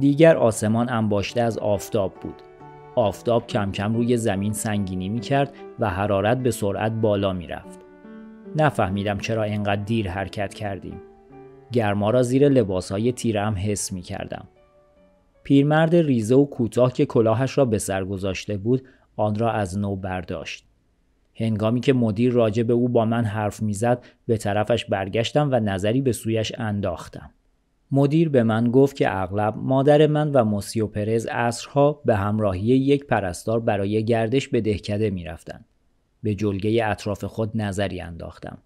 دیگر آسمان انباشته از آفتاب بود. آفتاب کم کم روی زمین سنگینی می کرد و حرارت به سرعت بالا می رفت. نفهمیدم چرا اینقدر دیر حرکت کردیم. گرما را زیر لباس های تیرم حس می کردم. پیرمرد ریزه و کوتاه که کلاهش را به سر گذاشته بود آن را از نو برداشت. هنگامی که مدیر راجع به او با من حرف میزد به طرفش برگشتم و نظری به سویش انداختم. مدیر به من گفت که اغلب مادر من و موسیو پرز اصرها به همراهی یک پرستار برای گردش به دهکده می رفتن. به جلگه اطراف خود نظری انداختم.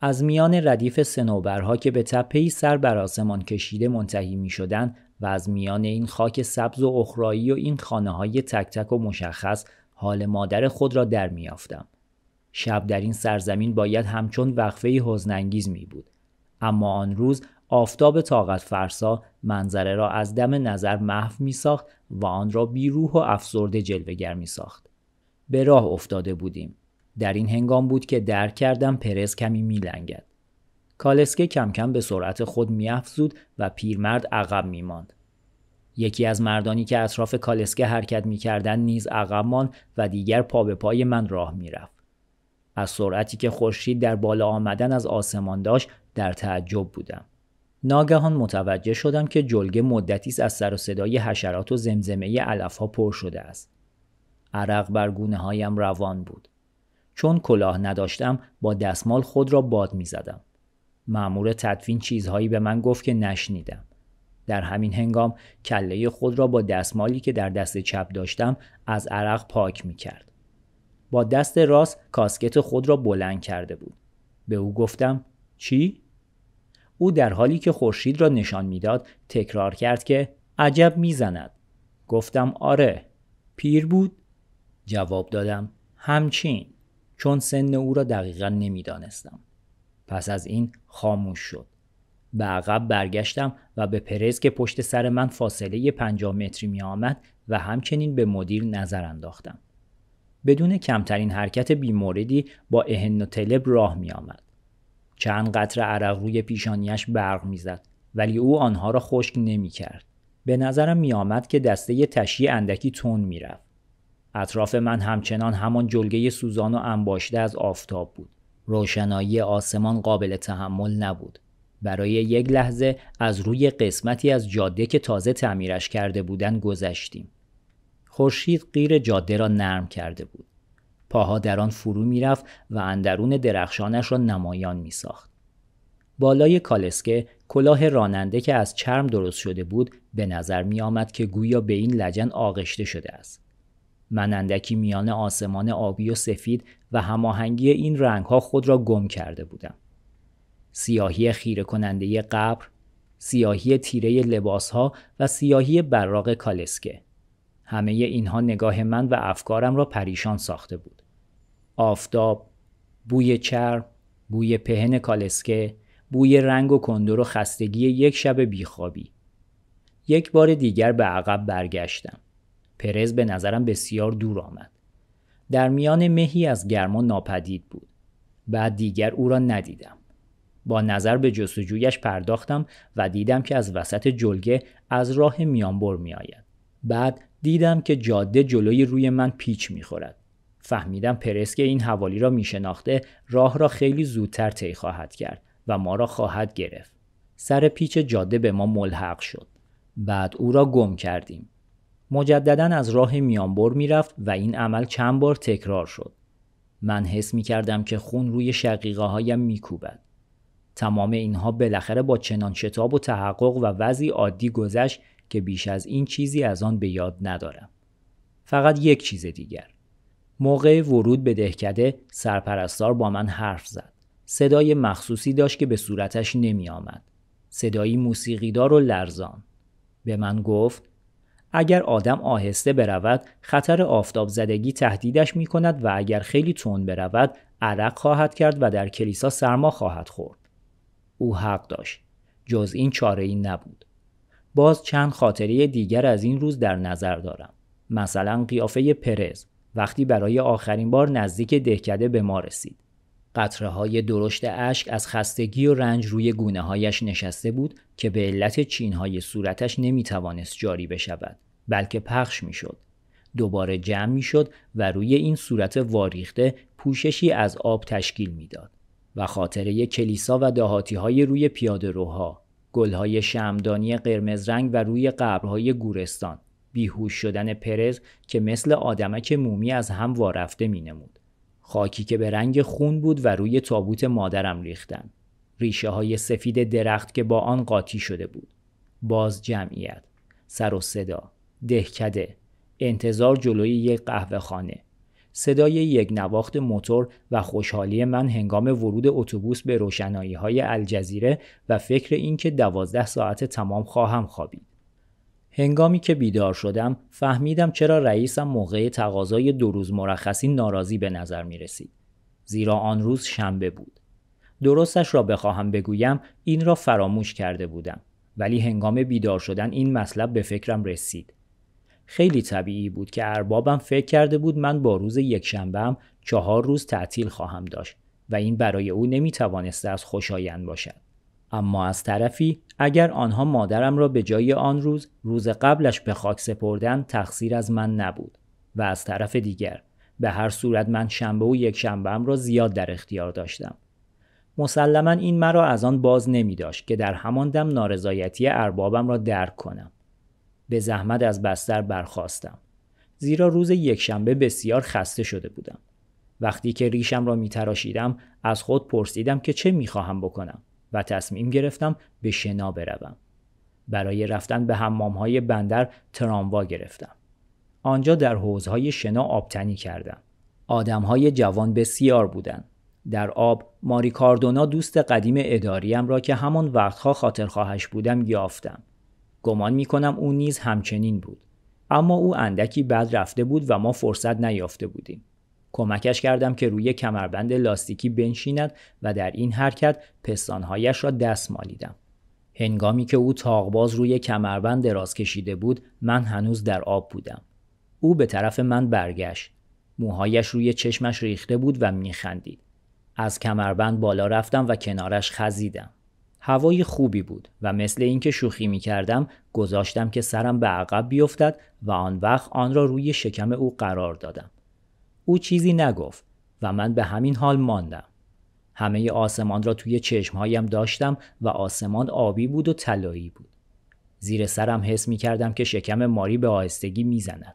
از میان ردیف سنوبرها که به تپهی سر بر آسمان کشیده منتهی می شدن و از میان این خاک سبز و اخرایی و این خانه های تک تک و مشخص حال مادر خود را در آفدم. شب در این سرزمین باید همچون وقفه حزنانگیز می بود. اما آن روز آفتاب طاقت فرسا منظره را از دم نظر محو می ساخت و آن را بیروح و افسرده جلوگر می ساخت. به راه افتاده بودیم. در این هنگام بود که درک کردم پرز کمی می لنگد. کالسکه کم کم به سرعت خود می و پیرمرد عقب می ماند. یکی از مردانی که اطراف کالسکه حرکت می کردن نیز عقب ماند و دیگر پا به پای من راه می رفت. از سرعتی که خورشید در بالا آمدن از آسمان داشت در تعجب بودم. ناگهان متوجه شدم که جلگه مدتی از سر و صدای حشرات و زمزمه علف ها پر شده است. عرق بر گونه هایم روان بود. چون کلاه نداشتم با دستمال خود را باد می زدم. معمور تدفین چیزهایی به من گفت که نشنیدم. در همین هنگام کله خود را با دستمالی که در دست چپ داشتم از عرق پاک می کرد. با دست راست کاسکت خود را بلند کرده بود. به او گفتم چی؟ او در حالی که خورشید را نشان میداد تکرار کرد که عجب میزند گفتم آره پیر بود جواب دادم همچین چون سن او را دقیقا نمیدانستم پس از این خاموش شد به عقب برگشتم و به پرز که پشت سر من فاصله 50 متری می آمد و همچنین به مدیر نظر انداختم. بدون کمترین حرکت بیموردی با اهن و طلب راه می آمد. چند قطر عرق روی پیشانیش برق میزد ولی او آنها را خشک کرد. به نظرم میآمد که دسته تشی اندکی تون میرفت اطراف من همچنان همان جلگه سوزان و انباشته از آفتاب بود روشنایی آسمان قابل تحمل نبود برای یک لحظه از روی قسمتی از جاده که تازه تعمیرش کرده بودن گذشتیم خورشید غیر جاده را نرم کرده بود پاها در آن فرو میرفت و اندرون درخشانش را نمایان میساخت بالای کالسکه کلاه راننده که از چرم درست شده بود به نظر میآمد که گویا به این لجن آغشته شده است. من اندکی میان آسمان آبی و سفید و هماهنگی این رنگها خود را گم کرده بودم. سیاهی خیره کننده قبر، سیاهی تیره لباس ها و سیاهی براغ کالسکه. همه اینها نگاه من و افکارم را پریشان ساخته بود. آفتاب، بوی چرم، بوی پهن کالسکه، بوی رنگ و کندر و خستگی یک شب بیخوابی. یک بار دیگر به عقب برگشتم. پرز به نظرم بسیار دور آمد. در میان مهی از گرما ناپدید بود. بعد دیگر او را ندیدم. با نظر به جستجویش پرداختم و دیدم که از وسط جلگه از راه میانبر می آید. بعد دیدم که جاده جلوی روی من پیچ می خورد. فهمیدم پرس که این حوالی را میشناخته راه را خیلی زودتر طی خواهد کرد و ما را خواهد گرفت سر پیچ جاده به ما ملحق شد بعد او را گم کردیم مجددا از راه میانبر میرفت و این عمل چند بار تکرار شد من حس می کردم که خون روی شقیقه هایم می کوبد. تمام اینها بالاخره با چنان شتاب و تحقق و وضعی عادی گذشت که بیش از این چیزی از آن به یاد ندارم. فقط یک چیز دیگر. موقع ورود به دهکده سرپرستار با من حرف زد. صدای مخصوصی داشت که به صورتش نمی آمد. صدایی موسیقیدار و لرزان. به من گفت اگر آدم آهسته برود خطر آفتاب زدگی تهدیدش می کند و اگر خیلی تون برود عرق خواهد کرد و در کلیسا سرما خواهد خورد. او حق داشت. جز این چاره ای نبود. باز چند خاطره دیگر از این روز در نظر دارم. مثلا قیافه پرز وقتی برای آخرین بار نزدیک دهکده به ما رسید. قطره های درشت اشک از خستگی و رنج روی گونه هایش نشسته بود که به علت چین های صورتش نمی توانست جاری بشود بلکه پخش می شد. دوباره جمع می شد و روی این صورت واریخته پوششی از آب تشکیل میداد و خاطره کلیسا و دهاتی های روی پیاده روها گلهای شمدانی قرمز رنگ و روی قبرهای گورستان بیهوش شدن پرز که مثل آدمک مومی از هم وارفته نمود. خاکی که به رنگ خون بود و روی تابوت مادرم ریختن ریشه های سفید درخت که با آن قاطی شده بود باز جمعیت سر و صدا دهکده انتظار جلوی یک قهوه خانه صدای یک نواخت موتور و خوشحالی من هنگام ورود اتوبوس به روشنایی های الجزیره و فکر اینکه دوازده ساعت تمام خواهم خوابید. هنگامی که بیدار شدم فهمیدم چرا رئیسم موقع تقاضای دو روز مرخصی ناراضی به نظر می رسید. زیرا آن روز شنبه بود. درستش را بخواهم بگویم این را فراموش کرده بودم ولی هنگام بیدار شدن این مطلب به فکرم رسید. خیلی طبیعی بود که اربابم فکر کرده بود من با روز یک هم چهار روز تعطیل خواهم داشت و این برای او نمی توانسته از خوشایند باشد. اما از طرفی اگر آنها مادرم را به جای آن روز روز قبلش به خاک سپردن تقصیر از من نبود و از طرف دیگر به هر صورت من شنبه و یک شنبه را زیاد در اختیار داشتم مسلما این مرا از آن باز نمی داشت که در همان دم نارضایتی اربابم را درک کنم به زحمت از بستر برخواستم زیرا روز یکشنبه بسیار خسته شده بودم وقتی که ریشم را می تراشیدم از خود پرسیدم که چه می خواهم بکنم و تصمیم گرفتم به شنا بروم. برای رفتن به های بندر تراموا گرفتم. آنجا در حوزهای شنا آبتنی کردم. آدمهای جوان بسیار بودند. در آب ماری کاردونا دوست قدیم اداریم را که همان وقتها خاطرخواهش بودم یافتم. گمان می کنم او نیز همچنین بود. اما او اندکی بد رفته بود و ما فرصت نیافته بودیم. کمکش کردم که روی کمربند لاستیکی بنشیند و در این حرکت پستانهایش را دست مالیدم. هنگامی که او تاغباز روی کمربند دراز کشیده بود من هنوز در آب بودم. او به طرف من برگشت. موهایش روی چشمش ریخته بود و میخندید. از کمربند بالا رفتم و کنارش خزیدم. هوای خوبی بود و مثل اینکه شوخی می کردم گذاشتم که سرم به عقب بیفتد و آن وقت آن را روی شکم او قرار دادم. او چیزی نگفت و من به همین حال ماندم. همه آسمان را توی چشمهایم داشتم و آسمان آبی بود و طلایی بود. زیر سرم حس می کردم که شکم ماری به آهستگی می زند.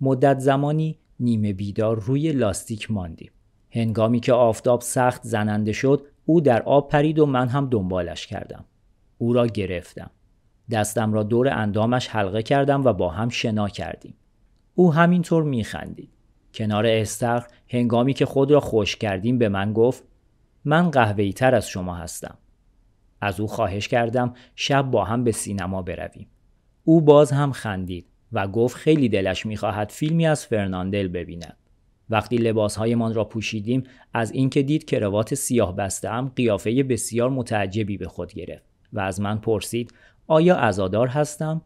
مدت زمانی نیمه بیدار روی لاستیک ماندیم. هنگامی که آفتاب سخت زننده شد او در آب پرید و من هم دنبالش کردم. او را گرفتم. دستم را دور اندامش حلقه کردم و با هم شنا کردیم. او همینطور خندید. کنار استخر هنگامی که خود را خوش کردیم به من گفت من قهوهی تر از شما هستم. از او خواهش کردم شب با هم به سینما برویم. او باز هم خندید و گفت خیلی دلش میخواهد فیلمی از فرناندل ببیند. وقتی لباسهایمان را پوشیدیم از اینکه دید کروات سیاه بسته قیافه بسیار متعجبی به خود گرفت و از من پرسید آیا ازادار هستم؟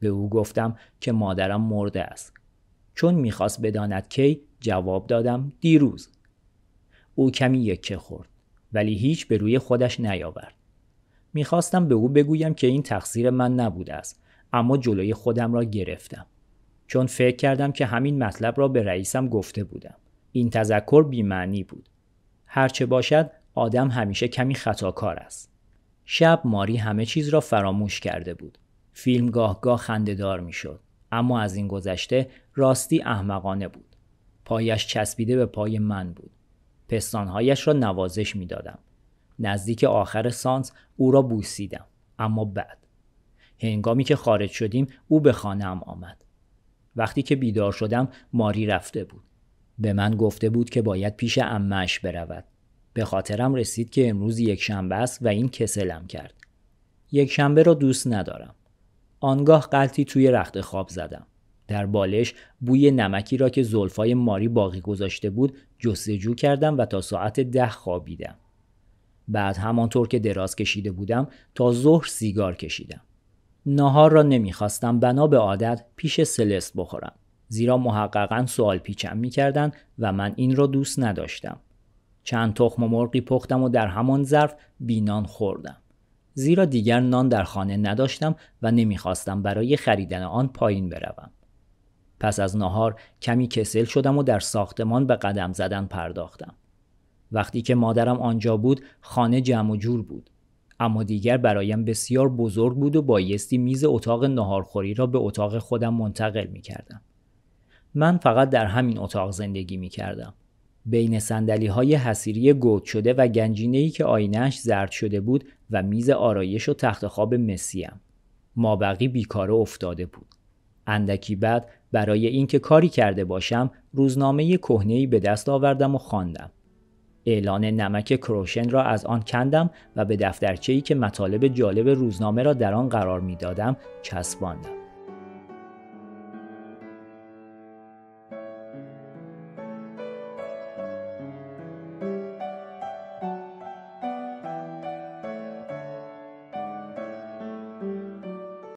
به او گفتم که مادرم مرده است چون میخواست بداند کی جواب دادم دیروز او کمی یکه خورد ولی هیچ به روی خودش نیاورد میخواستم به او بگویم که این تقصیر من نبوده است اما جلوی خودم را گرفتم چون فکر کردم که همین مطلب را به رئیسم گفته بودم این تذکر بیمعنی بود هرچه باشد آدم همیشه کمی خطاکار است شب ماری همه چیز را فراموش کرده بود فیلم گاه گاه خندهدار میشد اما از این گذشته راستی احمقانه بود. پایش چسبیده به پای من بود. پستانهایش را نوازش می دادم. نزدیک آخر سانس او را بوسیدم. اما بعد. هنگامی که خارج شدیم او به خانه آمد. وقتی که بیدار شدم ماری رفته بود. به من گفته بود که باید پیش امش برود. به خاطرم رسید که امروز یک شنبه است و این کسلم کرد. یک شنبه را دوست ندارم. آنگاه قلطی توی رخت خواب زدم. در بالش بوی نمکی را که زلفای ماری باقی گذاشته بود جستجو کردم و تا ساعت ده خوابیدم. بعد همانطور که دراز کشیده بودم تا ظهر سیگار کشیدم. نهار را نمیخواستم بنا به عادت پیش سلست بخورم. زیرا محققا سوال پیچم میکردند و من این را دوست نداشتم. چند تخم مرغی پختم و در همان ظرف بینان خوردم. زیرا دیگر نان در خانه نداشتم و نمیخواستم برای خریدن آن پایین بروم. پس از ناهار کمی کسل شدم و در ساختمان به قدم زدن پرداختم. وقتی که مادرم آنجا بود خانه جمع و جور بود. اما دیگر برایم بسیار بزرگ بود و بایستی میز اتاق ناهارخوری را به اتاق خودم منتقل می کردم. من فقط در همین اتاق زندگی می کردم. بین سندلی های حسیری گود شده و گنجینه‌ای که آینش زرد شده بود و میز آرایش و تخت خواب مسیم. مابقی بیکاره افتاده بود. اندکی بعد برای اینکه کاری کرده باشم روزنامه کهنه به دست آوردم و خواندم. اعلان نمک کروشن را از آن کندم و به دفترچه‌ای که مطالب جالب روزنامه را در آن قرار میدادم چسباندم.